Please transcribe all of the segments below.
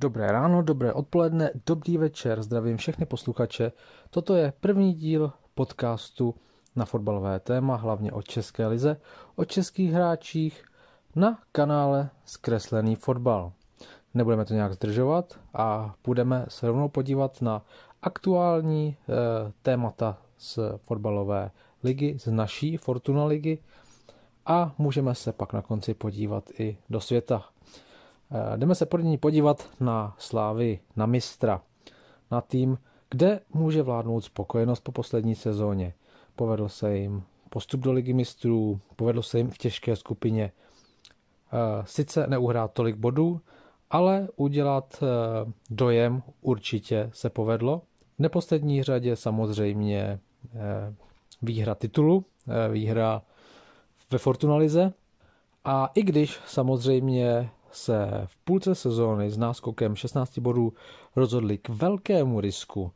Dobré ráno, dobré odpoledne, dobrý večer, zdravím všechny posluchače. Toto je první díl podcastu na fotbalové téma, hlavně o české lize, o českých hráčích na kanále Zkreslený fotbal. Nebudeme to nějak zdržovat a budeme se rovnou podívat na aktuální e, témata z fotbalové ligy, z naší Fortuna ligy a můžeme se pak na konci podívat i do světa. Eh, jdeme se první podívat na Slávy, na mistra, na tým, kde může vládnout spokojenost po poslední sezóně. Povedl se jim postup do ligy mistrů, povedl se jim v těžké skupině eh, sice neuhrát tolik bodů, ale udělat eh, dojem určitě se povedlo. V neposlední řadě samozřejmě výhra titulu, výhra ve Fortunalize. A i když samozřejmě se v půlce sezóny s náskokem 16 bodů rozhodli k velkému risku,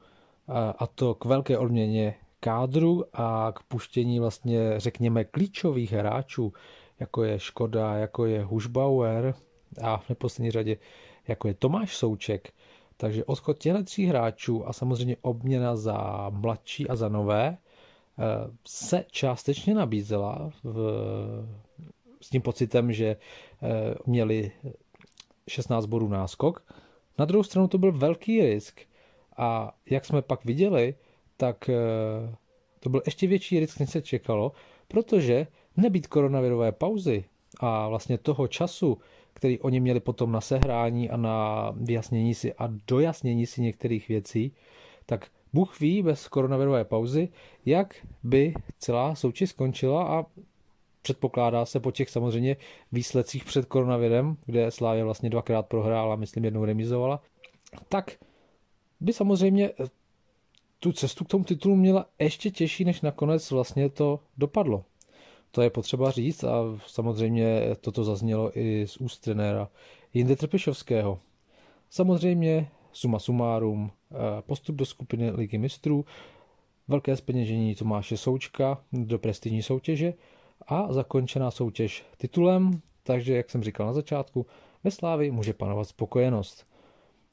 a to k velké odměně kádru a k puštění vlastně, řekněme, klíčových hráčů, jako je Škoda, jako je Hušbauer a v neposlední řadě jako je Tomáš Souček. Takže odchod těchto tří hráčů a samozřejmě obměna za mladší a za nové eh, se částečně nabízela v, s tím pocitem, že eh, měli 16 bodů náskok. Na druhou stranu to byl velký risk a jak jsme pak viděli, tak eh, to byl ještě větší risk, než se čekalo, protože nebýt koronavirové pauzy a vlastně toho času, který oni měli potom na sehrání a na vyjasnění si a dojasnění si některých věcí, tak Bůh ví bez koronavirové pauzy, jak by celá součást skončila a předpokládá se po těch samozřejmě výsledcích před koronavirem, kde Slávě vlastně dvakrát prohrála, myslím jednou remizovala, tak by samozřejmě eh, tu cestu k tomu titulu měla ještě těžší, než nakonec vlastně to dopadlo. To je potřeba říct a samozřejmě toto zaznělo i z úst trenéra Jindy Trpišovského. Samozřejmě suma sumárum, eh, postup do skupiny Ligy mistrů, velké speněžení Tomáše Součka do prestižní soutěže – a zakončená soutěž titulem, takže jak jsem říkal na začátku, ve Slávi může panovat spokojenost.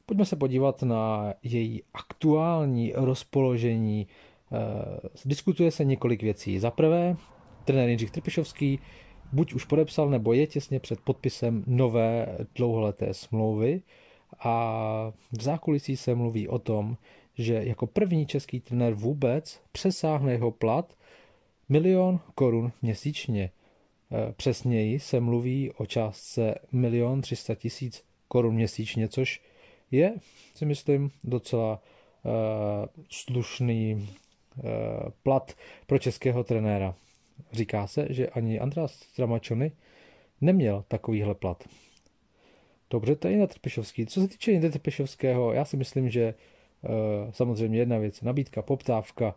Pojďme se podívat na její aktuální rozpoložení. Eh, diskutuje se několik věcí. Za prvé, trenér Jindřich Trpišovský buď už podepsal, nebo je těsně před podpisem nové dlouholeté smlouvy a v zákulisí se mluví o tom, že jako první český trenér vůbec přesáhne jeho plat milion korun měsíčně. Eh, přesněji se mluví o částce milion 300 tisíc korun měsíčně, což je, si myslím, docela uh, slušný uh, plat pro českého trenéra. Říká se, že ani András Stramačony neměl takovýhle plat. Dobře, to je Jindra Trpišovský. Co se týče Jindry Trpišovského, já si myslím, že uh, samozřejmě jedna věc, nabídka, poptávka, uh,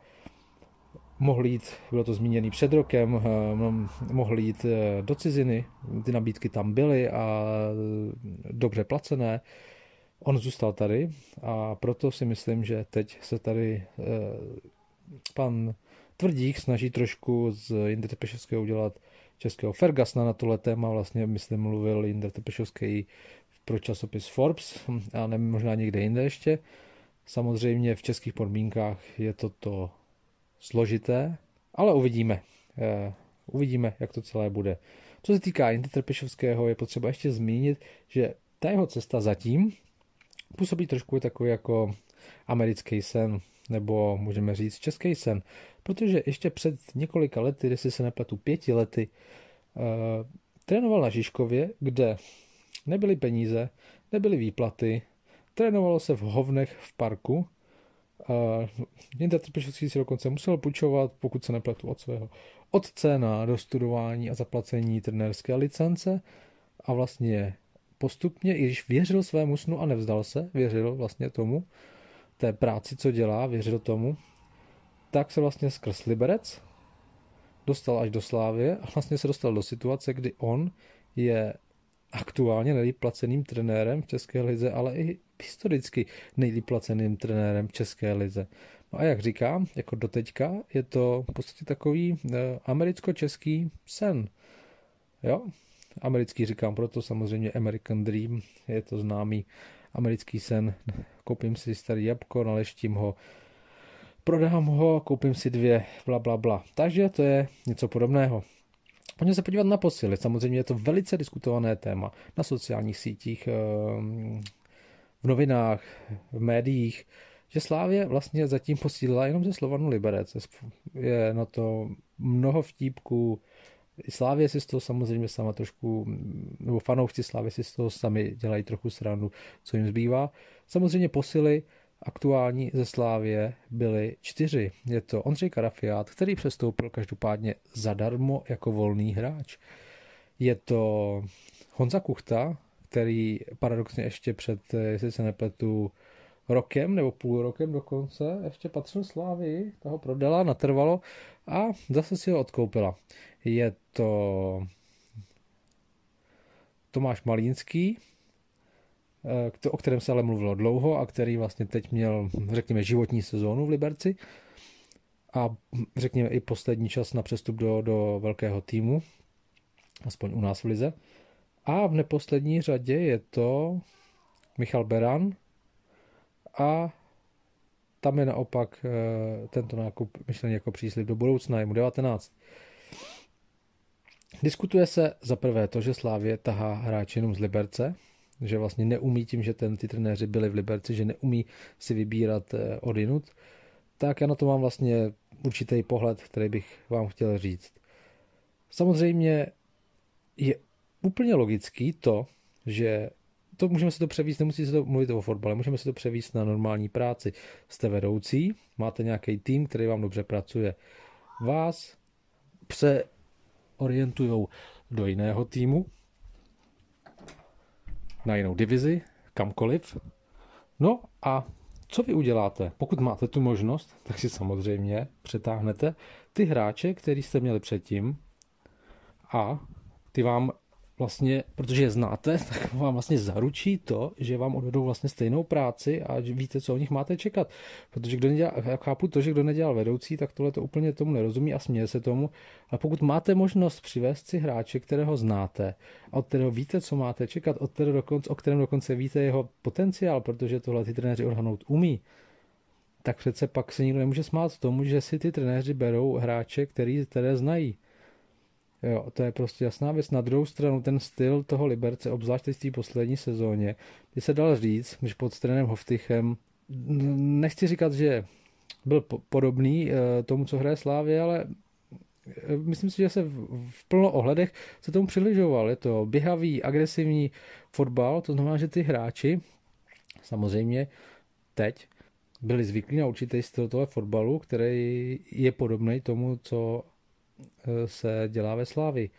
mohl jít, bylo to zmíněné před rokem, eh, mohl jít eh, do ciziny, ty nabídky tam byly a eh, dobře placené. On zůstal tady a proto si myslím, že teď se tady pan Tvrdík snaží trošku z Jindry Tepešovského udělat českého Fergasna na tohle téma. Vlastně, myslím, mluvil Jindra Tepešovský pro časopis Forbes a nevím, možná někde jinde ještě. Samozřejmě v českých podmínkách je toto složité, ale uvidíme. Eh, uvidíme, jak to celé bude. Co se týká Jindy Trpišovského, je potřeba ještě zmínit, že ta jeho cesta zatím působí trošku takový jako americký sen, nebo můžeme říct český sen, protože ještě před několika lety, jestli se nepletu pěti lety, eh, trénoval na Žižkově, kde nebyly peníze, nebyly výplaty, trénovalo se v hovnech v parku Jinde Trpišovský si dokonce musel půjčovat, pokud se nepletu od svého otce na dostudování a zaplacení trenérské licence a vlastně postupně, i když věřil svému snu a nevzdal se, věřil vlastně tomu, té práci, co dělá, věřil tomu, tak se vlastně skrz Liberec dostal až do slávy a vlastně se dostal do situace, kdy on je aktuálně nejlíp placeným trenérem v České lize, ale i historicky nejlíp placeným trenérem v České lize. No a jak říkám, jako doteďka je to v podstatě takový eh, americko-český sen. Jo, americký říkám proto samozřejmě American Dream, je to známý americký sen. Koupím si starý jabko, naleštím ho, prodám ho, koupím si dvě, bla, bla, bla. Takže to je něco podobného. Pojďme se podívat na posily. Samozřejmě je to velice diskutované téma na sociálních sítích. Ehm, v novinách, v médiích, že Slávě vlastně zatím posílila jenom ze Slovanu Liberec. Je na to mnoho vtípků. Slávě si z toho samozřejmě sama trošku, nebo fanoušci Slávě si z toho sami dělají trochu srandu, co jim zbývá. Samozřejmě posily aktuální ze Slávě byly čtyři. Je to Ondřej Karafiát, který přestoupil každopádně zadarmo jako volný hráč. Je to Honza Kuchta, který paradoxně ještě před, eh, jestli se nepletu, rokem nebo půl rokem dokonce, ještě patřil Slávii, toho prodala, natrvalo a zase si ho odkoupila. Je to Tomáš Malínský, eh, o kterém se ale mluvilo dlouho a který vlastně teď měl, řekněme, životní sezónu v Liberci a řekněme i poslední čas na přestup do, do velkého týmu, aspoň u nás v Lize. A v neposlední řadě je to Michal Beran a tam je naopak eh, tento nákup myšlený jako příslip do budoucna, je mu 19. Diskutuje se za prvé to, že Slávě tahá hráč jenom z Liberce, že vlastně neumí tím, že ten, ty trenéři byli v Liberci, že neumí si vybírat eh, odinut, tak já na to mám vlastně určitý pohled, který bych vám chtěl říct. Samozřejmě je úplně logický to, že to můžeme se to převíst, nemusí se to mluvit o fotbale, můžeme se to převíst na normální práci. Jste vedoucí, máte nějaký tým, který vám dobře pracuje. Vás orientují do jiného týmu, na jinou divizi, kamkoliv. No a co vy uděláte? Pokud máte tu možnost, tak si samozřejmě přetáhnete ty hráče, který jste měli předtím a ty vám vlastně, protože je znáte, tak vám vlastně zaručí to, že vám odvedou vlastně stejnou práci a víte, co o nich máte čekat. Protože kdo nedělal, já chápu to, že kdo nedělal vedoucí, tak tohle to úplně tomu nerozumí a směje se tomu. Ale pokud máte možnost přivést si hráče, kterého znáte a od kterého víte, co máte čekat, od kterého dokonce, o kterém dokonce víte jeho potenciál, protože tohle ty trenéři odhanout umí, tak přece pak se nikdo nemůže smát tomu, že si ty trenéři berou hráče, který, které znají. Jo, to je prostě jasná věc. Na druhou stranu ten styl toho Liberce, obzvlášť v té poslední sezóně, by se dal říct, když pod trenem Hoftychem, nechci říkat, že byl podobný eh, tomu, co hraje Slávě, ale eh, myslím si, že se v plno ohledech se tomu přiližoval. Je to běhavý, agresivní fotbal, to znamená, že ty hráči samozřejmě teď byli zvyklí na určitý styl toho fotbalu, který je podobný tomu, co Eh, se dělá ve Slávi.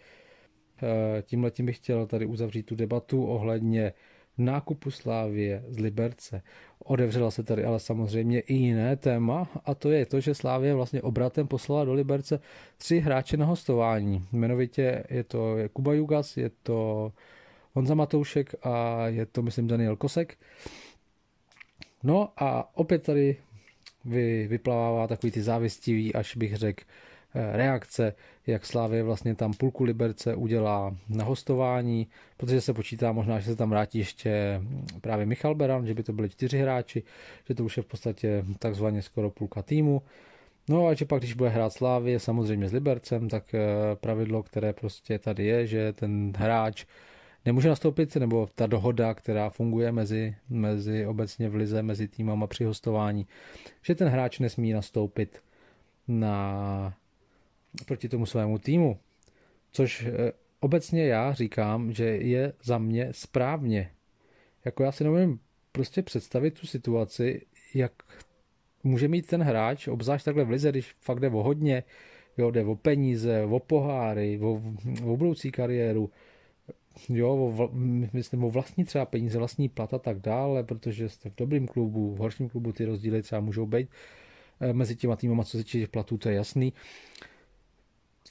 Eh, Tímhle tím bych chtěl tady uzavřít tu debatu ohledně nákupu Slávie z Liberce. Odevřela se tady ale samozřejmě i jiné téma a to je to, že Slávie vlastně obratem poslala do Liberce tři hráče na hostování. Jmenovitě je to Kuba Jugas, je to Honza Matoušek a je to, myslím, Daniel Kosek. No a opět tady vy, vyplavává takový ty závistivý, až bych řekl, Eh, reakce, jak Slávě vlastně tam půlku Liberce udělá na hostování, protože se počítá možná, že se tam vrátí ještě mm, právě Michal Beran, že by to byli čtyři hráči, že to už je v podstatě takzvaně skoro půlka týmu. No a že pak, když bude hrát Slávě, samozřejmě s Libercem, tak eh, pravidlo, které prostě tady je, že ten hráč nemůže nastoupit, nebo ta dohoda, která funguje mezi, mezi obecně v lize, mezi týmama při hostování, že ten hráč nesmí nastoupit na proti tomu svému týmu. Což eh, obecně já říkám, že je za mě správně. Jako já si neumím prostě představit tu situaci, jak může mít ten hráč, obzvlášť takhle v lize, když fakt jde o hodně, jo, jde o peníze, o poháry, o, o budoucí kariéru, jo, o, myslím o vlastní třeba peníze, vlastní plat a tak dále, protože jste v dobrým klubu, v horším klubu ty rozdíly třeba můžou být eh, mezi těma týmama, co se týče platů, to je jasný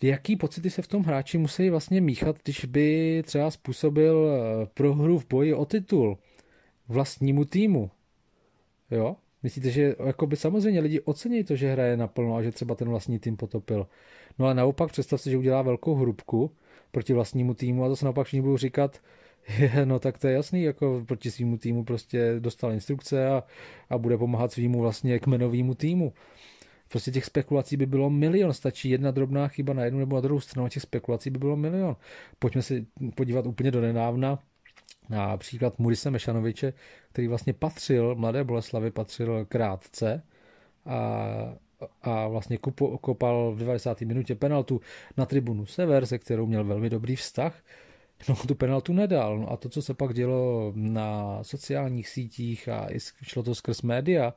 jaký pocity se v tom hráči musí vlastně míchat, když by třeba způsobil eh, prohru v boji o titul vlastnímu týmu. Jo? Myslíte, že jakoby samozřejmě lidi ocení to, že hraje naplno a že třeba ten vlastní tým potopil. No a naopak představ si, že udělá velkou hrubku proti vlastnímu týmu a zase naopak všichni budou říkat, je, no tak to je jasný, jako proti svýmu týmu prostě dostal instrukce a, a bude pomáhat svýmu vlastně kmenovýmu týmu. Prostě těch spekulací by bylo milion, stačí jedna drobná chyba na jednu nebo na druhou stranu, těch spekulací by bylo milion. Pojďme se podívat úplně do nedávna, na příklad Murise Mešanoviče, který vlastně patřil, mladé Boleslavy patřil krátce a, a vlastně kupo, kopal v 90. minutě penaltu na tribunu Sever, se kterou měl velmi dobrý vztah. No tu penaltu nedal. No a to, co se pak dělo na sociálních sítích a šlo to skrz média,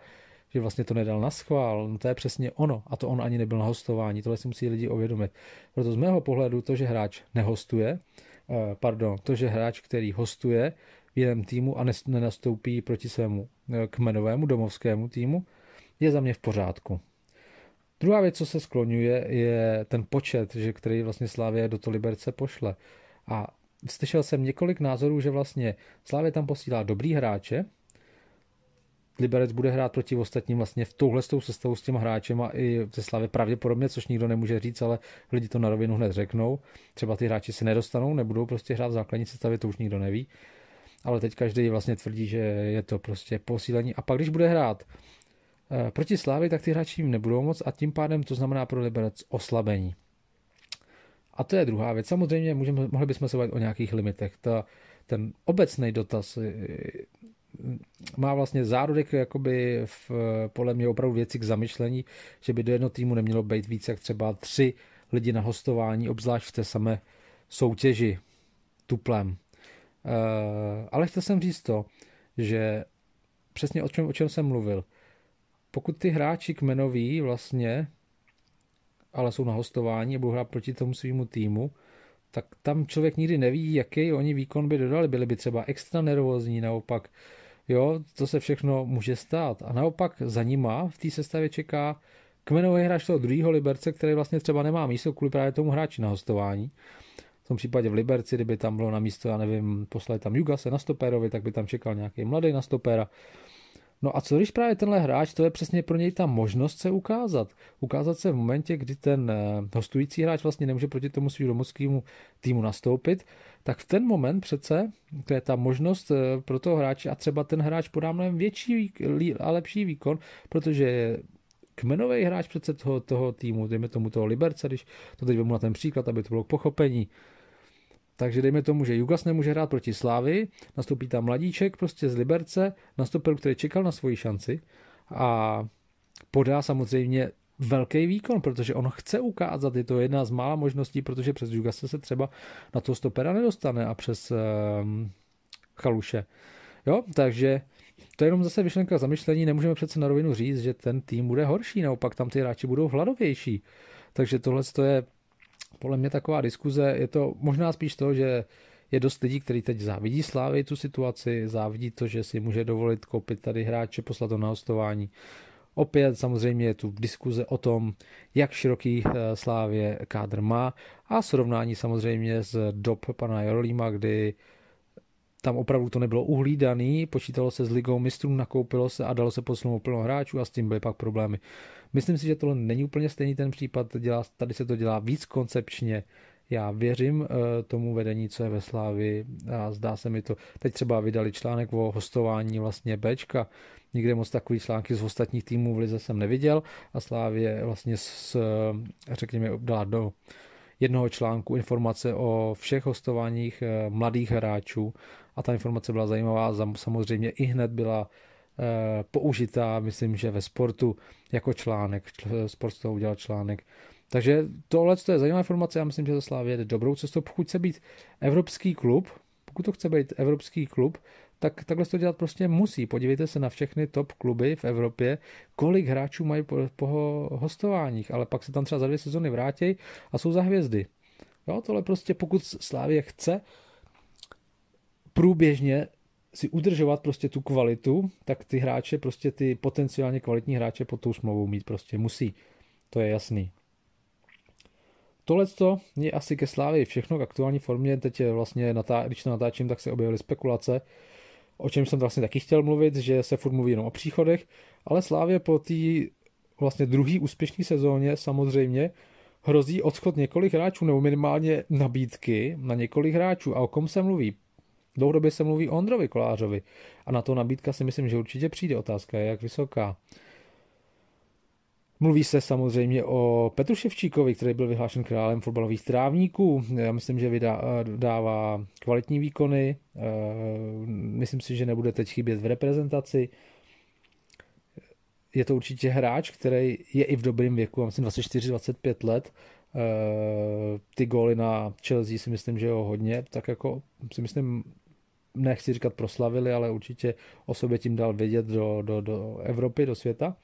že vlastně to nedal na schvál, no to je přesně ono a to on ani nebyl na hostování, tohle si musí lidi uvědomit. Proto z mého pohledu to, že hráč nehostuje, eh, pardon, to, že hráč, který hostuje v jiném týmu a nenastoupí proti svému eh, kmenovému domovskému týmu, je za mě v pořádku. Druhá věc, co se skloňuje, je ten počet, že který vlastně Slávě do to Liberce pošle. A slyšel jsem několik názorů, že vlastně Slávě tam posílá dobrý hráče, Liberec bude hrát proti ostatním vlastně v touhle s tou sestavu s těma hráčem a i ze Slavy pravděpodobně, což nikdo nemůže říct, ale lidi to na rovinu hned řeknou. Třeba ty hráči se nedostanou, nebudou prostě hrát v základní sestavě, to už nikdo neví. Ale teď každý vlastně tvrdí, že je to prostě posílení. A pak, když bude hrát eh, proti Slávy, tak ty hráči jim nebudou moc a tím pádem to znamená pro Liberec oslabení. A to je druhá věc. Samozřejmě můžeme, mohli bychom se bavit o nějakých limitech. Ta, ten obecný dotaz eh, má vlastně zárodek jakoby v, podle mě opravdu věci k zamyšlení, že by do jednoho týmu nemělo být více, jak třeba tři lidi na hostování, obzvlášť v té samé soutěži tuplem. E, ale chtěl jsem říct to, že přesně o čem, o čem jsem mluvil. Pokud ty hráči kmenoví vlastně, ale jsou na hostování a budou hrát proti tomu svýmu týmu, tak tam člověk nikdy neví, jaký oni výkon by dodali. Byli by třeba extra nervózní, naopak uh, Jo, to se všechno může stát. A naopak za nima v té sestavě čeká kmenový hráč toho druhého Liberce, který vlastně třeba nemá místo kvůli právě tomu hráči na hostování. V tom případě v Liberci, kdyby tam bylo na místo, já nevím, poslali tam Jugase na stopérovi, tak by tam čekal nějaký mladý na stopéra. No a co když právě tenhle hráč, to je přesně pro něj ta možnost se ukázat. Ukázat se v momentě, kdy ten eh, hostující hráč vlastně nemůže proti tomu svým domovskému týmu nastoupit, tak v ten moment přece, to je ta možnost eh, pro toho hráče a třeba ten hráč podá mnohem větší a lepší výkon, protože kmenový hráč přece toho, toho týmu, dejme tomu toho Liberce, když to teď vemu na ten příklad, aby to bylo k pochopení, takže dejme tomu, že Jugas nemůže hrát proti Slávy, nastoupí tam mladíček prostě z Liberce, nastoupil, který čekal na svoji šanci a podá samozřejmě velký výkon, protože on chce ukázat, je to jedna z mála možností, protože přes Jugas se třeba na to stopera nedostane a přes um, Chaluše. Jo, takže to je jenom zase myšlenka zamyšlení, nemůžeme přece na rovinu říct, že ten tým bude horší, naopak tam ty hráči budou hladovější. Takže tohle je podle mě taková diskuze, je to možná spíš to, že je dost lidí, kteří teď závidí Slávy tu situaci, závidí to, že si může dovolit koupit tady hráče, poslat ho na hostování. Opět samozřejmě je tu diskuze o tom, jak široký eh, Slávě kádr má a srovnání samozřejmě z dob pana Jarolíma, kdy tam opravdu to nebylo uhlídaný, počítalo se s ligou mistrů, nakoupilo se a dalo se posunout plno hráčů a s tím byly pak problémy. Myslím si, že tohle není úplně stejný ten případ, dělá, tady se to dělá víc koncepčně. Já věřím eh, tomu vedení, co je ve Slávi a zdá se mi to. Teď třeba vydali článek o hostování vlastně Bčka, nikde moc takový články z ostatních týmů v Lize jsem neviděl a Slávě vlastně s, řekněme, dala do jednoho článku informace o všech hostováních eh, mladých hráčů a ta informace byla zajímavá, samozřejmě i hned byla Eh, použitá, myslím, že ve sportu jako článek. Sport z toho udělal článek. Takže tohle to je zajímavá informace, já myslím, že to Slávě jde dobrou cestou. Pokud chce být evropský klub, pokud to chce být evropský klub, tak takhle to dělat prostě musí. Podívejte se na všechny top kluby v Evropě, kolik hráčů mají po, po hostováních, ale pak se tam třeba za dvě sezony vrátí a jsou za hvězdy. Jo, tohle prostě pokud Slávě chce průběžně si udržovat prostě tu kvalitu, tak ty hráče, prostě ty potenciálně kvalitní hráče pod tou smlouvou mít prostě musí. To je jasný. Tohle je asi ke slávě všechno k aktuální formě. Teď je vlastně, natá- když to natáčím, tak se objevily spekulace, o čem jsem vlastně taky chtěl mluvit, že se furt mluví jenom o příchodech, ale Slávě po té vlastně druhé úspěšné sezóně samozřejmě hrozí odchod několik hráčů nebo minimálně nabídky na několik hráčů. A o kom se mluví? Dlouhodobě se mluví o Ondrovi Kolářovi a na to nabídka si myslím, že určitě přijde. Otázka je, jak vysoká. Mluví se samozřejmě o Petru Ševčíkovi, který byl vyhlášen králem fotbalových trávníků. Já myslím, že vydává dává kvalitní výkony. Eh, myslím si, že nebude teď chybět v reprezentaci. Je to určitě hráč, který je i v dobrém věku, já myslím 24-25 let. Eh, ty góly na Chelsea si myslím, že ho hodně, tak jako si myslím nechci říkat proslavili, ale určitě o sobě tím dal vědět do, do, do Evropy, do světa.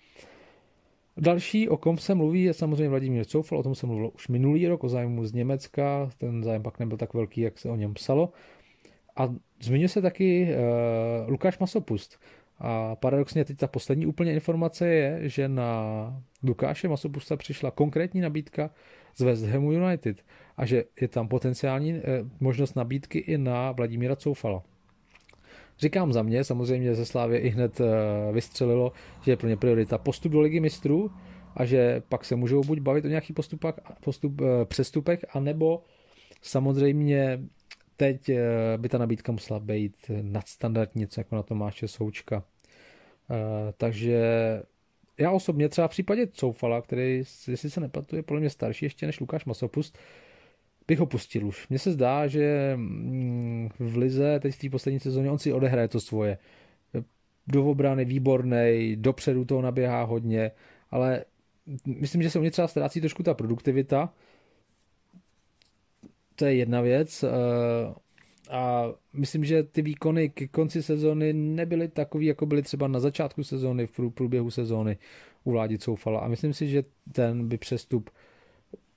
Další, o kom se mluví, je samozřejmě Vladimír Coufal, o tom se mluvilo už minulý rok, o zájmu z Německa, ten zájem pak nebyl tak velký, jak se o něm psalo. A zmiňuje se taky uh, Lukáš Masopust. A paradoxně teď ta poslední úplně informace je, že na Lukáše Masopusta přišla konkrétní nabídka z West Hamu United a že je tam potenciální uh, možnost nabídky i na Vladimíra Coufala. Říkám za mě, samozřejmě ze Slávě i hned eh, vystřelilo, že je pro ně priorita postup do ligy mistrů a že pak se můžou buď bavit o nějakých postupách, postup, eh, přestupech, anebo samozřejmě teď eh, by ta nabídka musela být nadstandardní, co jako na Tomáše Součka. Takže já osobně třeba v případě Coufala, který, jestli se nepatuje, podle mě starší ještě než Lukáš Masopust, bych opustil už. Mně se zdá, že mm, v Lize teď v té poslední sezóně on si odehraje to svoje. Do obrany výborný, dopředu toho naběhá hodně, ale myslím, že se u něj třeba ztrácí trošku ta produktivita. To je jedna věc. Eh, a myslím, že ty výkony k konci sezóny nebyly takový, jako byly třeba na začátku sezóny, v průběhu sezóny u Vládi Soufala. A myslím si, že ten by přestup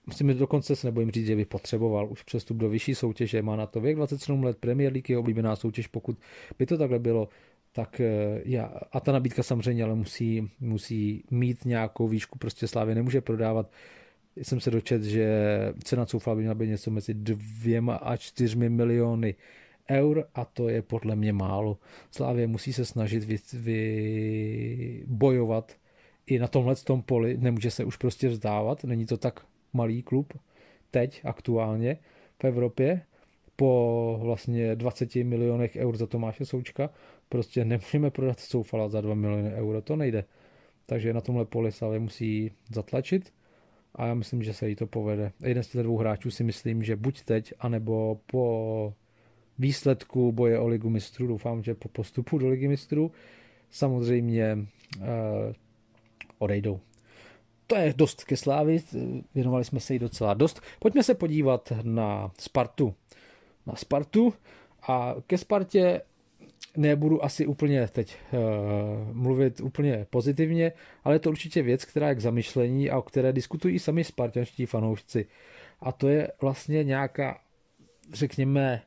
Myslím, že dokonce se nebojím říct, že by potřeboval už přestup do vyšší soutěže. Má na to věk 27 let, Premier League je oblíbená soutěž, pokud by to takhle bylo, tak eh, já, a ta nabídka samozřejmě ale musí, musí mít nějakou výšku, prostě Slávě nemůže prodávat jsem se dočet, že cena coufla by měla být něco mezi dvěma a čtyřmi miliony eur a to je podle mě málo. Slávě musí se snažit vybojovat vy, i na tomhle tom poli, nemůže se už prostě vzdávat, není to tak malý klub teď aktuálně v Evropě po vlastně 20 milionech eur za Tomáše Součka. Prostě nemůžeme prodat Soufala za 2 miliony euro, to nejde. Takže na tomhle poli Slavě musí zatlačit a já myslím, že se jí to povede. Jeden z těch dvou hráčů si myslím, že buď teď, anebo po výsledku boje o ligu mistrů, doufám, že po postupu do ligy mistrů, samozřejmě eh, odejdou to je dost ke slávy, věnovali jsme se jí docela dost. Pojďme se podívat na Spartu. Na Spartu a ke Spartě nebudu asi úplně teď e, mluvit úplně pozitivně, ale je to určitě věc, která je k zamyšlení a o které diskutují sami spartanští fanoušci. A to je vlastně nějaká, řekněme,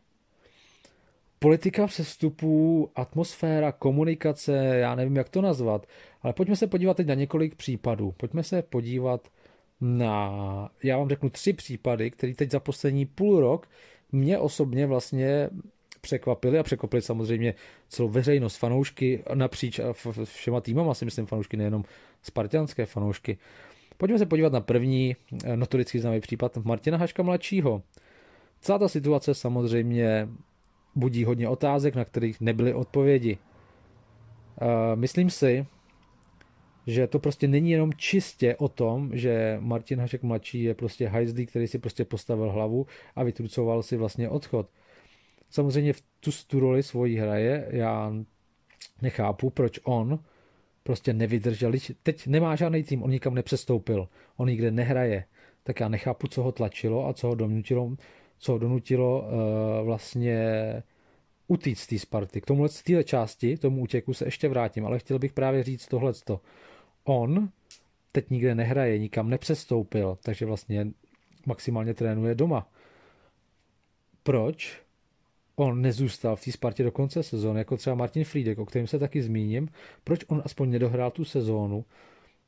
politika přestupů, atmosféra, komunikace, já nevím, jak to nazvat, ale pojďme se podívat teď na několik případů. Pojďme se podívat na, já vám řeknu, tři případy, které teď za poslední půl rok mě osobně vlastně překvapily a překvapily samozřejmě celou veřejnost, fanoušky napříč všema týmama, si myslím fanoušky, nejenom spartianské fanoušky. Pojďme se podívat na první eh, notoricky známý případ Martina Haška mladšího. Celá ta situace samozřejmě budí hodně otázek, na kterých nebyly odpovědi. Myslím si, že to prostě není jenom čistě o tom, že Martin Hašek mladší je prostě hajzlý, který si prostě postavil hlavu a vytrucoval si vlastně odchod. Samozřejmě v tu, tu roli svojí hraje, já nechápu, proč on prostě nevydržel. Teď nemá žádný tým, on nikam nepřestoupil, on nikde nehraje. Tak já nechápu, co ho tlačilo a co ho donutilo co ho donutilo eh, vlastně utíct z té Sparty. K tomu z téhle části, tomu útěku se ještě vrátím, ale chtěl bych právě říct tohleto. On teď nikde nehraje, nikam nepřestoupil, takže vlastně maximálně trénuje doma. Proč? On nezůstal v té Spartě do konce sezóny, jako třeba Martin Friedek, o kterém se taky zmíním. Proč on aspoň nedohrál tu sezónu?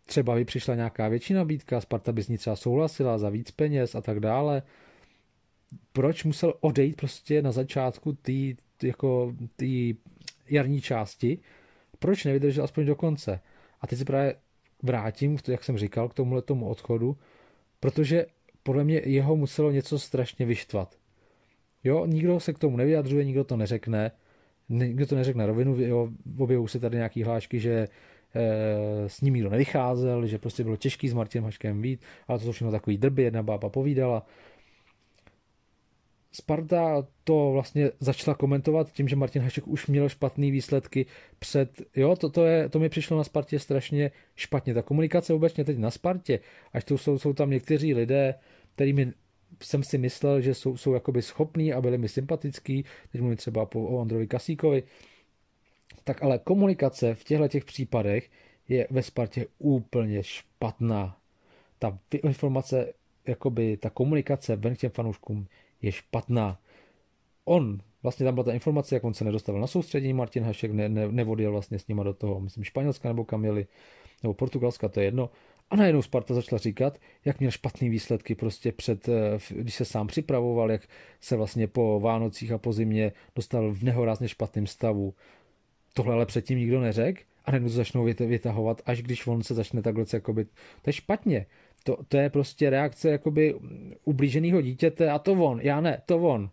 Třeba by přišla nějaká větší nabídka, Sparta by s ní třeba souhlasila za víc peněz a tak dále proč musel odejít prostě na začátku té jako tý jarní části, proč nevydržel aspoň do konce. A teď se právě vrátím, jak jsem říkal, k tomuhle tomu odchodu, protože podle mě jeho muselo něco strašně vyštvat. Jo, nikdo se k tomu nevyjadřuje, nikdo to neřekne, nikdo to neřekne rovinu, jo, objevují se tady nějaký hlášky, že e, s ním nikdo nevycházel, že prostě bylo těžký s Martinem Haškem být, ale to jsou všechno takový drby, jedna bába povídala. Sparta to vlastně začala komentovat tím, že Martin Hašek už měl špatné výsledky před, jo, to, to, je, to mi přišlo na Spartě strašně špatně. Ta komunikace obecně teď na Spartě, až tu jsou, jsou tam někteří lidé, kterými jsem si myslel, že jsou, jsou jakoby schopní a byli mi sympatický, teď mluvím třeba po, o Ondrovi Kasíkovi, tak ale komunikace v těchto těch případech je ve Spartě úplně špatná. Ta informace, jakoby ta komunikace ven k těm fanouškům je špatná. On, vlastně tam byla ta informace, jak on se nedostavil na soustředění, Martin Hašek ne, ne, nevodil vlastně s nima do toho, myslím Španělska nebo kam jeli, nebo Portugalska, to je jedno. A najednou Sparta začala říkat, jak měl špatný výsledky prostě před, eh, když se sám připravoval, jak se vlastně po Vánocích a po zimě dostal v nehorázně špatném stavu. Tohle ale předtím nikdo neřekl a najednou začnou vytahovat, až když on se začne takhle jakoby, to je špatně. To, to je prostě reakce jakoby ublíženého dítěte a to on, já ne, to on.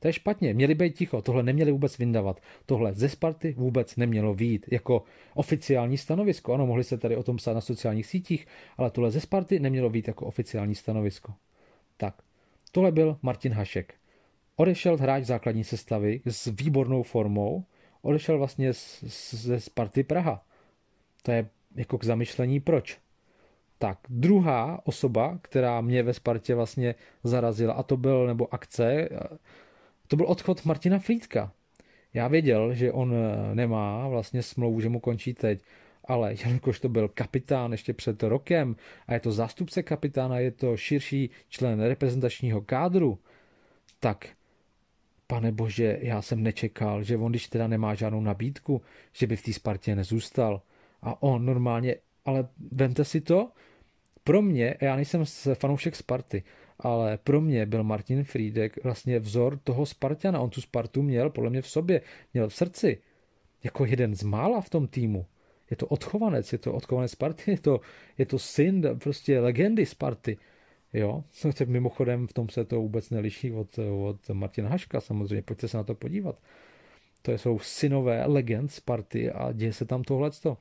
To je špatně, měli být ticho, tohle neměli vůbec vyndavat. Tohle ze Sparty vůbec nemělo výjít jako oficiální stanovisko. Ano, mohli se tady o tom psát na sociálních sítích, ale tohle ze Sparty nemělo výjít jako oficiální stanovisko. Tak, tohle byl Martin Hašek. Odešel hráč základní sestavy s výbornou formou, odešel vlastně z, z, ze Sparty Praha. To je jako k zamyšlení proč. Tak druhá osoba, která mě ve Spartě vlastně zarazila, a to byl, nebo akce, eh, to byl odchod Martina Flítka. Já věděl, že on eh, nemá vlastně smlouvu, že mu končí teď, ale jelikož to byl kapitán ještě před rokem a je to zástupce kapitána, je to širší člen reprezentačního kádru, tak pane bože, já jsem nečekal, že on, když teda nemá žádnou nabídku, že by v té Spartě nezůstal. A on normálně, ale vente si to, pro mě, já nejsem fanoušek Sparty, ale pro mě byl Martin Friedek vlastně vzor toho Spartana. On tu Spartu měl podle mě v sobě, měl v srdci. Jako jeden z mála v tom týmu. Je to odchovanec, je to odchovanec Sparty, je to, je to syn prostě legendy Sparty. Jo, no, mimochodem v tom se to vůbec neliší od, od Martina Haška, samozřejmě, pojďte se na to podívat. To jsou synové legend Sparty a děje se tam tohleto.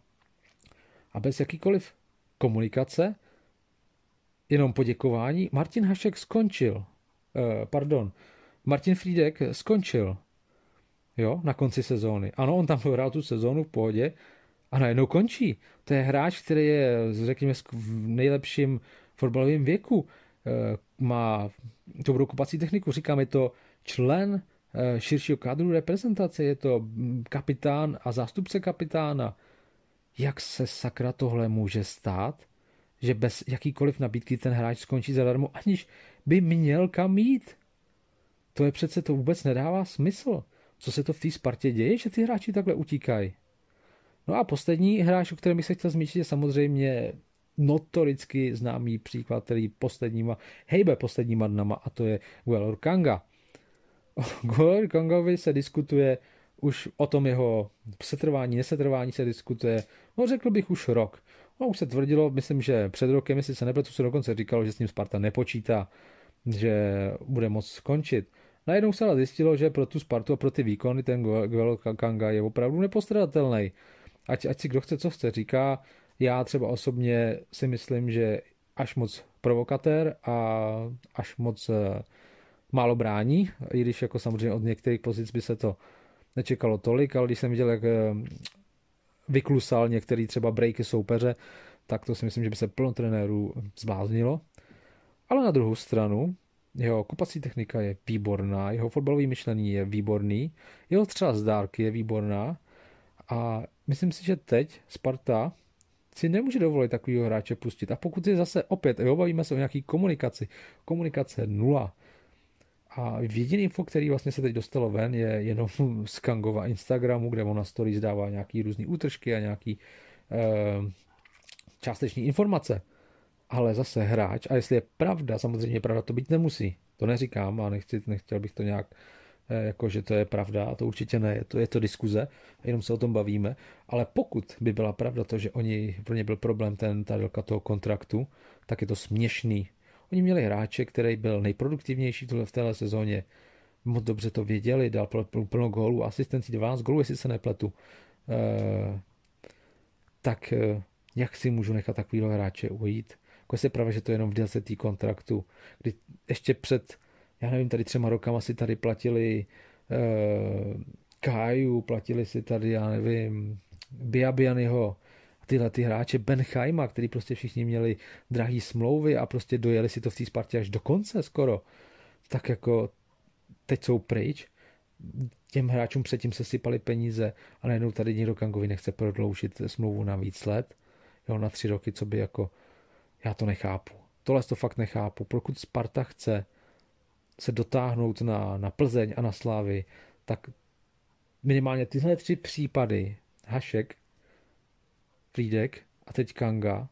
A bez jakýkoliv komunikace, jenom poděkování. Martin Hašek skončil. Eh, pardon. Martin Friedek skončil. Jo, na konci sezóny. Ano, on tam hrál tu sezónu v pohodě a najednou končí. To je hráč, který je, řekněme, v nejlepším fotbalovém věku. má eh, má dobrou kupací techniku, říkám, je to člen eh, širšího kádru reprezentace, je to mm, kapitán a zástupce kapitána. Jak se sakra tohle může stát? že bez jakýkoliv nabídky ten hráč skončí zadarmo, aniž by měl kam jít. To je přece, to vůbec nedává smysl. Co se to v té Spartě děje, že ty hráči takhle utíkají? No a poslední hráč, o kterém bych se chtěl zmínit, je samozřejmě notoricky známý příklad, který posledníma, hejbe posledníma dnama, a to je Guelor Kanga. O Guelor Kangovi se diskutuje už o tom jeho setrvání, nesetrvání se diskutuje, no řekl bych už rok. No, už se tvrdilo, myslím, že před rokem, jestli se nepletu, se dokonce říkalo, že s ním Sparta nepočítá, že bude moc skončit. Najednou se ale zjistilo, že pro tu Spartu a pro ty výkony ten Guelo Kanga je opravdu nepostradatelný. Ať, ať si kdo chce, co chce, říká. Já třeba osobně si myslím, že až moc provokatér a až moc eh, málo brání, i když jako samozřejmě od některých pozic by se to nečekalo tolik, ale když jsem viděl, jak eh, vyklusal některý třeba breaky soupeře, tak to si myslím, že by se plno trenérů zbláznilo. Ale na druhou stranu, jeho kopací technika je výborná, jeho fotbalové myšlení je výborný, jeho třeba z dárky je výborná a myslím si, že teď Sparta si nemůže dovolit takového hráče pustit. A pokud je zase opět, jo, bavíme se o nějaký komunikaci, komunikace nula, a jediný info, který vlastně se teď dostalo ven, je jenom z Kangova Instagramu, kde ona story zdává nějaký různý útržky a nějaký eh, částeční informace. Ale zase hráč, a jestli je pravda, samozřejmě pravda to být nemusí. To neříkám a nechci, nechtěl bych to nějak eh, jako, že to je pravda, a to určitě ne, je to, je to diskuze, jenom se o tom bavíme, ale pokud by byla pravda to, že oni, pro ně byl problém ten, ta délka toho kontraktu, tak je to směšný, Oni měli hráče, který byl nejproduktivnější v téhle sezóně. Moc dobře to věděli, dal plno gólů, asistenci 12 gólů, jestli se nepletu. E, tak eh, jak si můžu nechat takového hráče ujít? Jako se pravda, že to je jenom v délce té kontraktu, kdy ještě před, já nevím, tady třema rokama si tady platili e, Kaju, platili si tady, já nevím, Biabianyho, tyhle ty hráče Benchajma, který prostě všichni měli drahý smlouvy a prostě dojeli si to v té Spartě až do konce skoro, tak jako teď jsou pryč. Těm hráčům předtím se sypaly peníze a najednou tady někdo Kangovi nechce prodloužit smlouvu na víc let, jo, na tři roky, co by jako, já to nechápu. Tohle to fakt nechápu. Pokud Sparta chce se dotáhnout na, na Plzeň a na Slávy, tak minimálně tyhle tři případy Hašek, Frýdek a teď Kanga,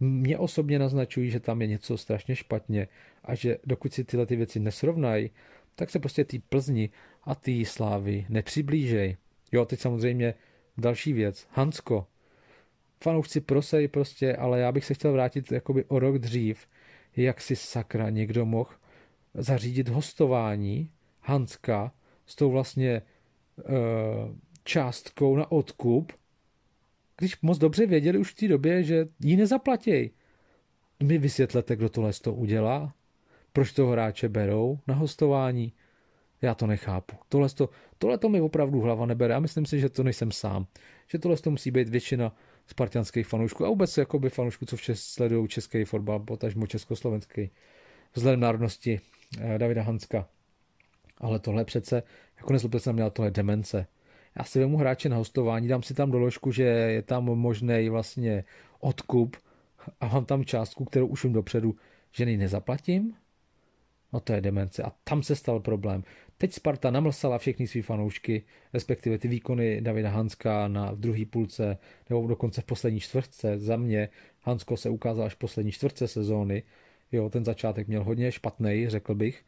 mě osobně naznačují, že tam je něco strašně špatně a že dokud si tyhle ty věci nesrovnají, tak se prostě ty Plzni a ty Slávy nepřiblížej. Jo, teď samozřejmě další věc. Hansko. Fanoušci prosej prostě, ale já bych se chtěl vrátit jakoby o rok dřív, jak si sakra někdo mohl zařídit hostování Hanska s tou vlastně e, částkou na odkup, když moc dobře věděli už v té době, že ji nezaplatí. Mi vysvětlete, kdo tohle to udělá, proč toho hráče berou na hostování. Já to nechápu. Tohle to, tohle to mi opravdu hlava nebere a myslím si, že to nejsem sám. Že tohle to musí být většina spartianských fanoušků a vůbec jakoby fanoušků, co vše sledují český fotbal, potažmo československý, vzhledem národnosti eh, Davida Hanska. Ale tohle přece, jako nezlobte se na mě, tohle demence já si vemu hráče na hostování, dám si tam doložku, že je tam možný vlastně odkup a mám tam částku, kterou už jim dopředu, že ji nezaplatím, No to je demence. A tam se stal problém. Teď Sparta namlsala všechny své fanoušky, respektive ty výkony Davida Hanska na druhé půlce, nebo dokonce v poslední čtvrtce. Za mě Hansko se ukázal až v poslední čtvrtce sezóny. Jo, ten začátek měl hodně špatný, řekl bych.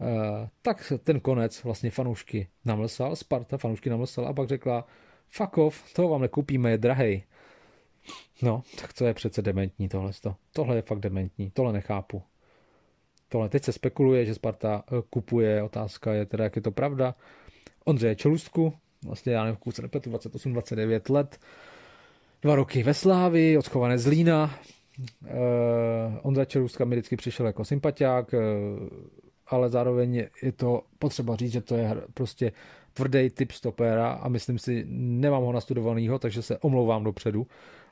Eh, tak ten konec vlastně fanoušky namlsal, Sparta fanoušky namlsal a pak řekla, fuck off, toho vám nekoupíme, je drahej. No, tak to je přece dementní tohle. Tohle je fakt dementní, tohle nechápu. Tohle teď se spekuluje, že Sparta eh, kupuje, otázka je teda, jak je to pravda. je Čelustku, vlastně já nevím, se nepletu, 28-29 let, dva roky ve Slávi, odchované z Lína. Uh, eh, Ondra Čelůstka mi vždycky přišel jako sympatiák, uh, ale zároveň je to potřeba říct, že to je prostě tvrdý typ stopéra a myslím si, nemám ho nastudovanýho, takže se omlouvám dopředu,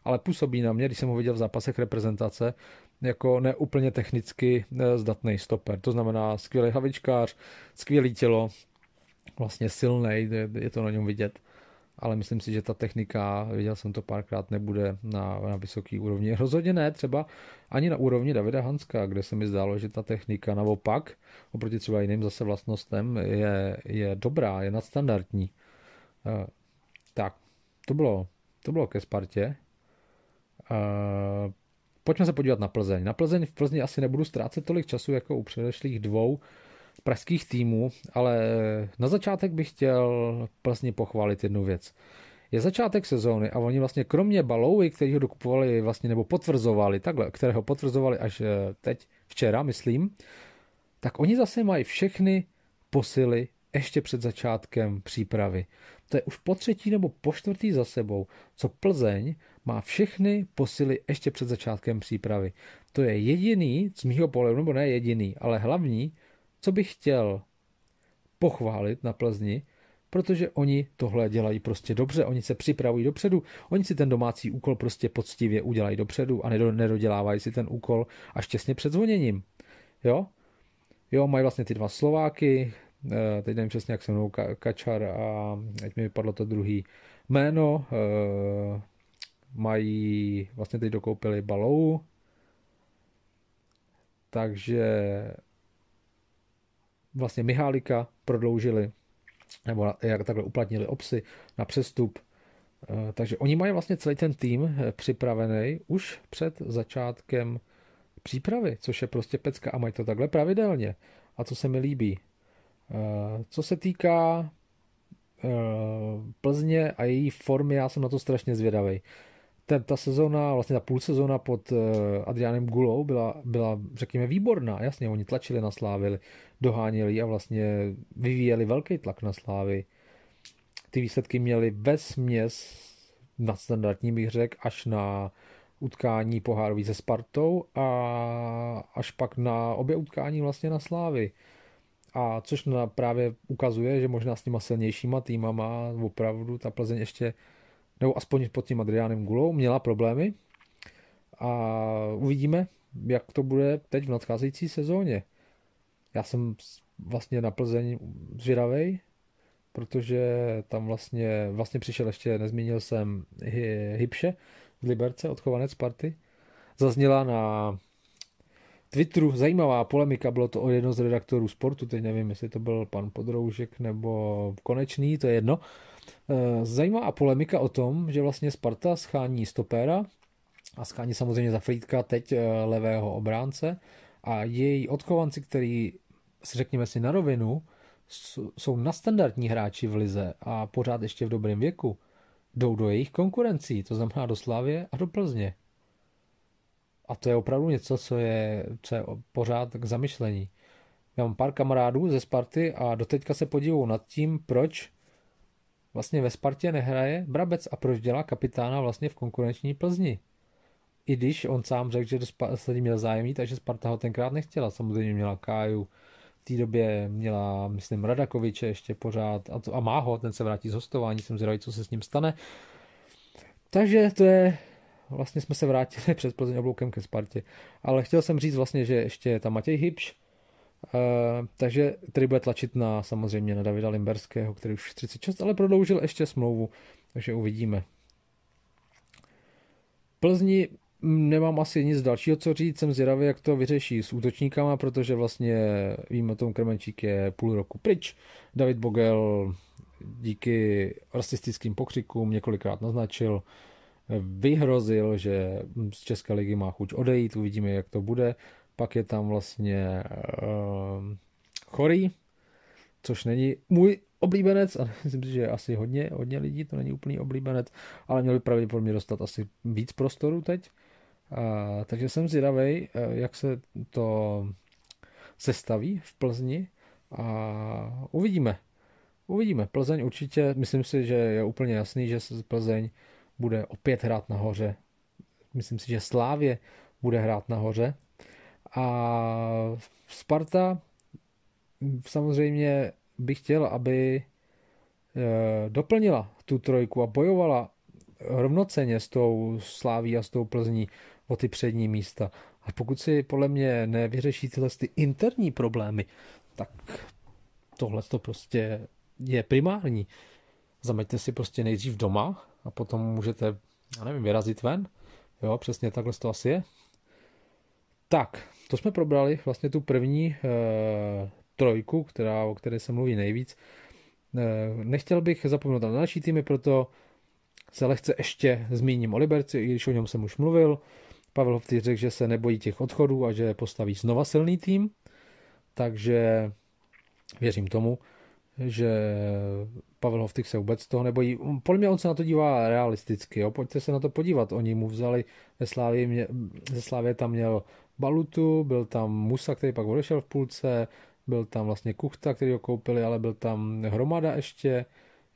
ale působí na mě, když jsem ho viděl v zápasech reprezentace, jako neúplně technicky eh, zdatný stoper. To znamená skvělý hlavičkář, skvělý tělo, vlastně silný, je to na něm vidět ale myslím si, že ta technika, viděl jsem to párkrát, nebude na, na vysoký úrovni. Rozhodně ne, třeba ani na úrovni Davida Hanska, kde se mi zdálo, že ta technika naopak, oproti třeba jiným zase vlastnostem, je, je dobrá, je nadstandardní. Eh, tak, to bylo, to bylo ke Spartě. Eh, pojďme se podívat na Plzeň. Na Plzeň v Plzni asi nebudu ztrácet tolik času jako u předešlých dvou pražských týmů, ale na začátek bych chtěl vlastně pochválit jednu věc. Je začátek sezóny a oni vlastně kromě Baloui, který ho dokupovali vlastně nebo potvrzovali, takhle, kterého potvrzovali až eh, teď, včera, myslím, tak oni zase mají všechny posily ještě před začátkem přípravy. To je už po třetí nebo po čtvrtý za sebou, co Plzeň má všechny posily ještě před začátkem přípravy. To je jediný z mýho pohledu, nebo ne jediný, ale hlavní, co bych chtěl pochválit na Plzni, protože oni tohle dělají prostě dobře, oni se připravují dopředu, oni si ten domácí úkol prostě poctivě udělají dopředu a nedodělávají si ten úkol až těsně před zvoněním. Jo? Jo, mají vlastně ty dva Slováky, eh, teď nevím přesně, jak se mnou Kačar a ať mi vypadlo to druhý jméno, eh, mají, vlastně teď dokoupili Balou, takže vlastně Mihálika prodloužili, nebo jak takhle uplatnili obsy na přestup. Eh, takže oni mají vlastně celý ten tým eh, připravený už před začátkem přípravy, což je prostě pecka a mají to takhle pravidelně. A co se mi líbí. Eh, co se týká Plzně a její formy, já jsem na to strašně zvědavý ta, ta sezona, vlastně ta půl sezona pod eh, Adriánem Gulou byla, byla, řekněme, výborná. Jasně, oni tlačili na Slávy, doháněli a vlastně vyvíjeli velký tlak na Slávy. Ty výsledky měli ve směs standardní bych řekl, až na utkání pohárový se Spartou a až pak na obě utkání vlastně na Slávy. A což na, právě ukazuje, že možná s těma silnějšíma týmama opravdu ta Plzeň ještě nebo aspoň pod tím Adriánem Gulou, měla problémy a uvidíme, jak to bude teď v nadcházející sezóně. Já jsem vlastně na Plzeň zvědavej, protože tam vlastně, vlastně přišel ještě, nezmínil jsem Hybše z Liberce, odchovanec party. Zazněla na Twitteru zajímavá polemika, bylo to o jedno z redaktorů sportu, teď nevím, jestli to byl pan Podroužek nebo Konečný, to je jedno. Uh, Eh, Zajímavá polemika o tom, že vlastně Sparta schání stopéra a schání samozřejmě za Frýdka teď eh, levého obránce a její odchovanci, který si řekněme si na rovinu, jsou na standardní hráči v lize a pořád ještě v dobrém věku, jdou do jejich konkurencí, to znamená do Slavě a do Plzně. A to je opravdu něco, co je, co je pořád k zamyšlení. Já mám pár kamarádů ze Sparty a doteďka se podívají nad tím, proč Vlastně ve Spartě nehraje, Brabec a Prožděla kapitána vlastně v konkurenční Plzni. I když on sám řekl, že do Sparty měl zájem takže Sparta ho tenkrát nechtěla. Samozřejmě měla Káju, v té době měla, myslím, Radakoviče ještě pořád a, to, a má ho, ten se vrátí z hostování, jsem zvědavý, co se s ním stane. Takže to je, vlastně jsme se vrátili před Plzeň obloukem ke Spartě. Ale chtěl jsem říct vlastně, že ještě je tam Matěj Hybš, Uh, takže který bude tlačit na samozřejmě na Davida Limberského, který už 36, ale prodloužil ještě smlouvu, takže uvidíme. Plzni nemám asi nic dalšího co říct, jsem zvědavý, jak to vyřeší s útočníkama, protože vlastně víme, tom Krmenčík je půl roku pryč. David Bogel díky rasistickým pokřikům několikrát naznačil, vyhrozil, že z České ligy má chuť odejít, uvidíme, jak to bude pak je tam vlastně uh, Chorý, což není můj oblíbenec, a myslím si, že asi hodně, hodně lidí, to není úplný oblíbenec, ale měl by pravděpodobně dostat asi víc prostoru teď. Uh, takže jsem zvědavý, uh, eh, jak se to sestaví v Plzni a uvidíme. Uvidíme. Plzeň určitě, myslím si, že je úplně jasný, že Plzeň bude opět hrát nahoře. Myslím si, že Slávě bude hrát nahoře. A Sparta mm, samozřejmě bych chtěl, aby eh, doplnila tu trojku a bojovala rovnoceně s tou Sláví a s tou Plzní o ty přední místa. A pokud si podle mě nevyřeší tyhle ty interní problémy, tak tohle to prostě je primární. Zameďte si prostě nejdřív doma a potom můžete, já nevím, vyrazit ven. Jo, přesně takhle to asi je. Tak, to jsme probrali, vlastně tu první e, trojku, která, o které se mluví nejvíc. E, nechtěl bych zapomenout na další týmy, proto se lehce ještě zmíním o Liberci, i když o něm jsem už mluvil. Pavel Hovty řekl, že se nebojí těch odchodů a že postaví znova silný tým, takže věřím tomu, že Pavel Hovtych se vůbec toho nebojí. Podle mě on se na to dívá realisticky, jo? pojďte se na to podívat. Oni mu vzali ze Slávy, mě, ze Slávě tam měl Balutu, byl tam Musa, který pak odešel v půlce, byl tam vlastně Kuchta, který ho koupili, ale byl tam Hromada ještě,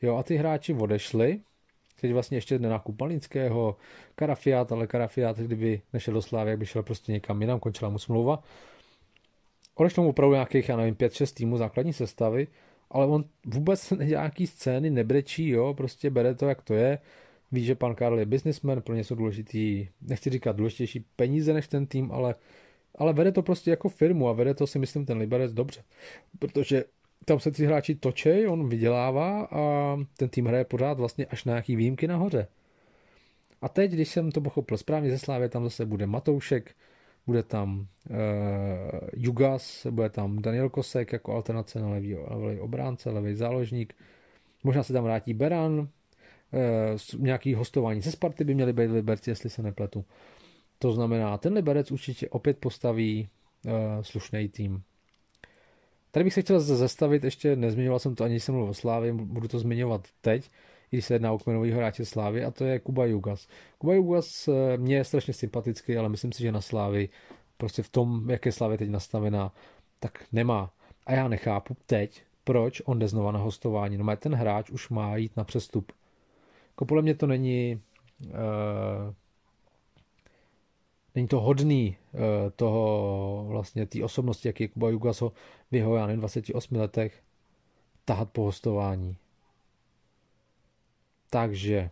jo, a ty hráči odešli, teď vlastně ještě nenakup Malinského, Karafiát, ale Karafiát, kdyby nešel do Slávy, jak by šel prostě někam jinam, končila mu smlouva. Odešlo mu opravdu nějakých, já nevím, 5-6 týmů základní sestavy, ale on vůbec nějaký scény nebrečí, jo, prostě bere to, jak to je, Ví, že pan Karel je businessman, pro ně jsou důležitý, nechci říkat důležitější peníze než ten tým, ale, ale vede to prostě jako firmu a vede to si myslím ten Liberec dobře, protože tam se ty hráči točej, on vydělává a ten tým hraje pořád vlastně až na nějaký výjimky nahoře. A teď, když jsem to pochopil správně ze Slávy, tam zase bude Matoušek, bude tam uh, Jugas, bude tam Daniel Kosek jako alternace na levý, levý obránce, levý záložník. Možná se tam vrátí Beran, Eh, nějaký hostování ze Sparty by měli být Liberci, jestli se nepletu. To znamená, ten Liberec určitě opět postaví eh, slušný tým. Tady bych se chtěl zastavit, ještě nezmiňoval jsem to ani, jsem mluvil o Slávě, budu to zmiňovat teď, když se jedná o kmenový hráče Slávy, a to je Kuba Jugas. Kuba Jugas eh, mě je strašně sympatický, ale myslím si, že na Slávy, prostě v tom, jak je Slávě teď nastavená, tak nemá. A já nechápu teď, proč on jde znova na hostování. No ten hráč už má jít na přestup. Jako podle mě to není uh, není to hodný uh, toho vlastně té osobnosti, jak je Kuba Jugaso v jeho, já nevím, 28 letech tahat po hostování. Takže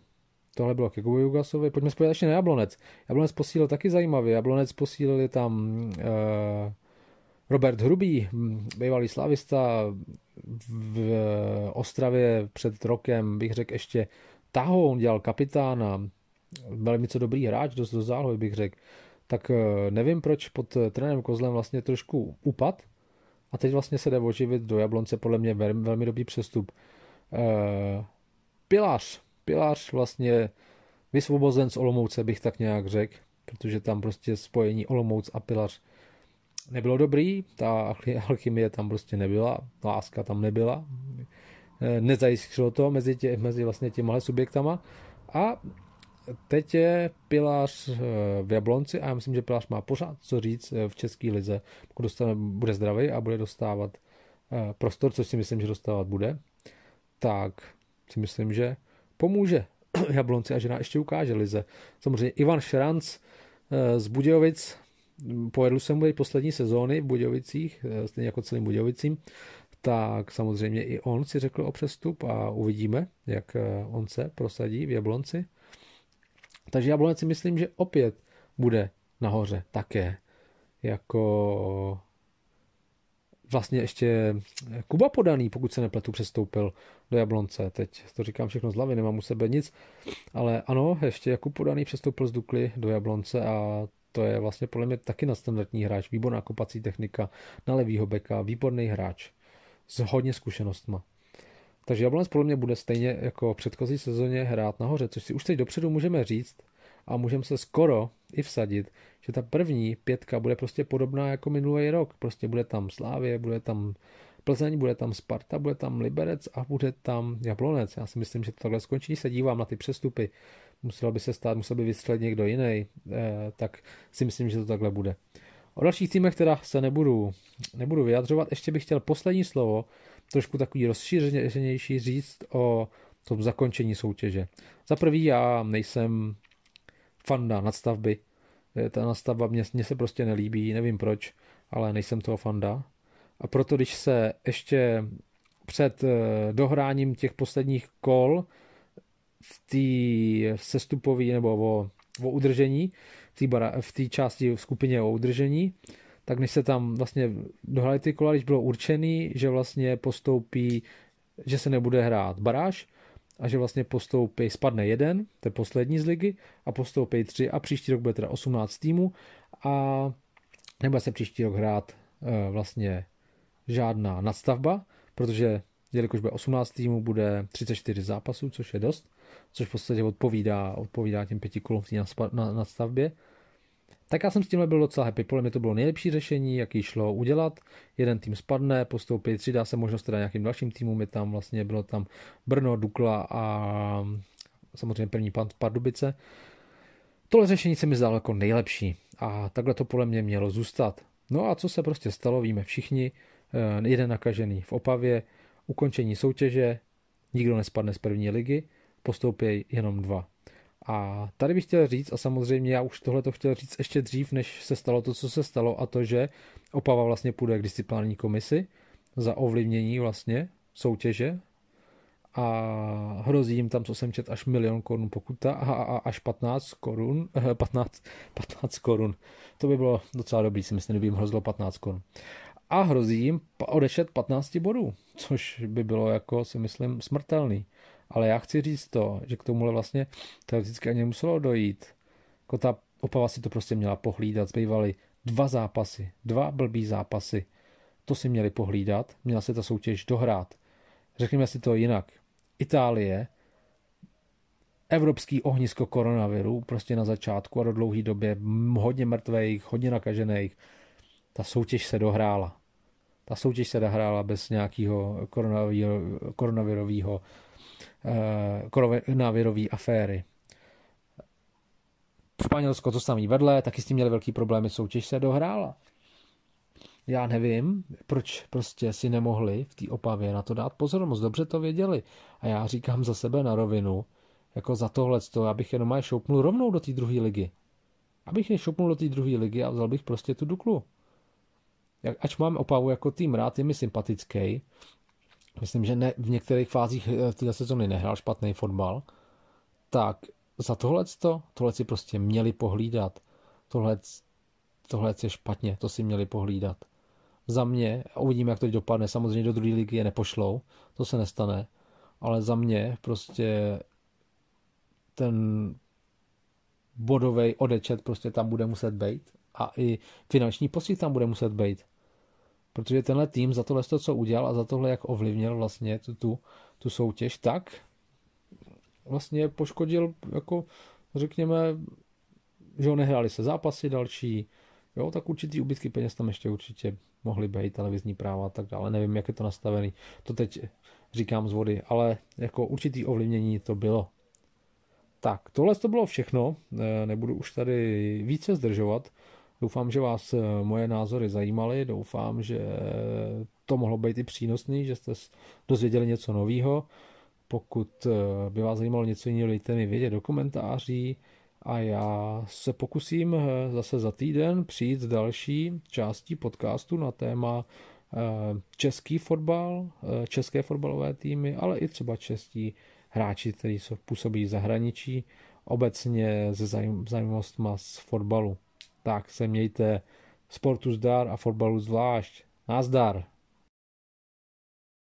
tohle bylo ke Kubu Jugasovi. Pojďme spojit ještě na Jablonec. Jablonec posílil taky zajímavě. Jablonec posílil je tam uh, Robert Hrubý, bývalý slavista v Ostravě před rokem, bych řekl ještě tahoun, dělal kapitána, velmi co dobrý hráč, dost do zálohy bych řekl, tak eh, nevím, proč pod eh, trenérem Kozlem vlastně trošku upad a teď vlastně se jde oživit do Jablonce, podle mě velmi, velmi dobrý přestup. Eh, Pilář, Pilář vlastně vysvobozen z Olomouce, bych tak nějak řekl, protože tam prostě spojení Olomouc a Pilař nebylo dobrý, ta alchymie tam prostě nebyla, láska tam nebyla, Eh, nezajiskřilo to mezi, tě, mezi vlastně těmahle subjektama a teď je Pilář eh, v Jablonci a já myslím, že Pilář má pořád co říct eh, v české lize, pokud dostane, bude zdravý a bude dostávat prostor, což si myslím, že dostávat bude, tak si myslím, že pomůže Jablonci a žena ještě ukáže lize. Samozřejmě Ivan Šranc z Budějovic, povedl jsem mu poslední sezóny v Budějovicích, stejně jako celým Budějovicím, tak samozřejmě i on si řekl o přestup a uvidíme, jak eh, on se prosadí v Jablonci. Takže Jablonec si myslím, že opět bude nahoře také. Jako vlastně ještě eh, Kuba Podaný, pokud se nepletu, přestoupil do Jablonce. Teď to říkám všechno z hlavy, nemám u sebe nic. Ale ano, ještě jako Podaný přestoupil z Dukly do Jablonce a to je vlastně podle mě taky nadstandardní hráč, výborná kopací technika na levýho beka, výborný hráč s hodně zkušenostma. Takže Jablonec podle mě bude stejně jako v předchozí sezóně hrát nahoře, což si už teď dopředu můžeme říct a můžeme se skoro i vsadit, že ta první pětka bude prostě podobná jako minulý rok. Prostě bude tam Slávě, bude tam Plzeň, bude tam Sparta, bude tam Liberec a bude tam Jablonec. Já si myslím, že to takhle skončí, se dívám na ty přestupy. Musel by se stát, musel by vystřelit někdo jiný, eh, tak si myslím, že to takhle bude. O dalších týmech teda se nebudu, nebudu vyjadřovat. Ještě bych chtěl poslední slovo, trošku takový rozšířenější říct o tom zakončení soutěže. Za prvý já nejsem fanda nadstavby. E, ta nadstavba mě, mě se prostě nelíbí, nevím proč, ale nejsem toho fanda. A proto, když se ještě před e, dohráním těch posledních kol v té sestupové nebo o o udržení v té části v skupině o udržení, tak než se tam vlastně dohrali ty kola, když bylo určený, že vlastně postoupí, že se nebude hrát baráž a že vlastně postoupí, spadne jeden, to je poslední z ligy, a postoupí tři a příští rok bude teda 18 týmů a nebude se příští rok hrát e, vlastně žádná nadstavba, protože jelikož bude 18 týmů, bude 34 zápasů, což je dost což v podstatě odpovídá, odpovídá těm pěti kolům v té nadstavbě. Tak já jsem s tímhle byl docela happy, podle mě to bylo nejlepší řešení, jaký šlo udělat. Jeden tým spadne, postoupí tři, dá se možnost teda nějakým dalším týmům, je tam vlastně, bylo tam Brno, Dukla a samozřejmě první pan Pardubice. Tohle řešení se mi zdálo jako nejlepší a takhle to podle mě mělo zůstat. No a co se prostě stalo, víme všichni, eh, jeden nakažený v Opavě, ukončení soutěže, nikdo nespadne z první ligy, postoupí jenom dva. A tady bych chtěl říct, a samozřejmě já už tohle to chtěl říct ještě dřív, než se stalo to, co se stalo, a to, že Opava vlastně půjde k disciplinární komisi za ovlivnění vlastně soutěže a hrozí jim tam, co jsem čet, až milion korun pokuta a, a, a až 15 korun, 15, eh, 15 korun. To by bylo docela dobrý, si myslím, kdyby jim hrozilo 15 korun. A hrozí jim odešet 15 bodů, což by bylo jako, si myslím, smrtelný. Ale já chci říct to, že k tomuhle vlastně teoreticky ani muselo dojít. Jako ta Opava si to prostě měla pohlídat. Zbývaly dva zápasy, dva blbý zápasy. To si měli pohlídat, měla se ta soutěž dohrát. Řekněme si to jinak. Itálie, evropský ohnisko koronaviru, prostě na začátku a do dlouhé době, hodně mrtvých, hodně nakažených. Ta soutěž se dohrála. Ta soutěž se dohrála bez nějakého koronavirového Eh, koronavirové aféry. Španělsko to samý vedle, taky s tím měli velký problémy, soutěž se dohrála. Já nevím, proč prostě si nemohli v té opavě na to dát pozor, moc dobře to věděli. A já říkám za sebe na rovinu, jako za tohle, já bych jenom je šoupnul rovnou do té druhé ligy. Abych je šoupnul do té druhé ligy a vzal bych prostě tu duklu. Ač mám opavu jako tým rád, je mi sympatický, myslím, že ne, v některých fázích eh, této sezóny nehrál špatný fotbal, tak za tohle tohle si prostě měli pohlídat. Tohle, tohle je špatně, to si měli pohlídat. Za mě, uvidíme, jak to dopadne, samozřejmě do druhé ligy je nepošlou, to se nestane, ale za mě prostě ten bodový odečet prostě tam bude muset být a i finanční postih tam bude muset být protože tenhle tým za tohle, co udělal a za tohle, jak ovlivnil vlastně tu, tu, tu soutěž, tak vlastně poškodil, jako řekněme, že ho nehráli se zápasy další, jo, tak určitý ubytky peněz tam ještě určitě mohly být, televizní práva a tak dále, nevím, jak je to nastavený, to teď říkám z vody, ale jako určitý ovlivnění to bylo. Tak, tohle to bylo všechno, e, nebudu už tady více zdržovat, Doufám, že vás eh, moje názory zajímaly, doufám, že eh, to mohlo být i přínosný, že jste dozvěděli něco nového. Pokud eh, by vás zajímalo něco jiného, dejte mi vědět do komentáří a já se pokusím zase za týden přijít s další částí podcastu na téma český fotbal, české fotbalové týmy, ale i třeba český hráči, kteří působí v zahraničí, obecně se zajímavostma z fotbalu. Tak se mějte sportu zdar a fotbalu zvlášť. Nazdar!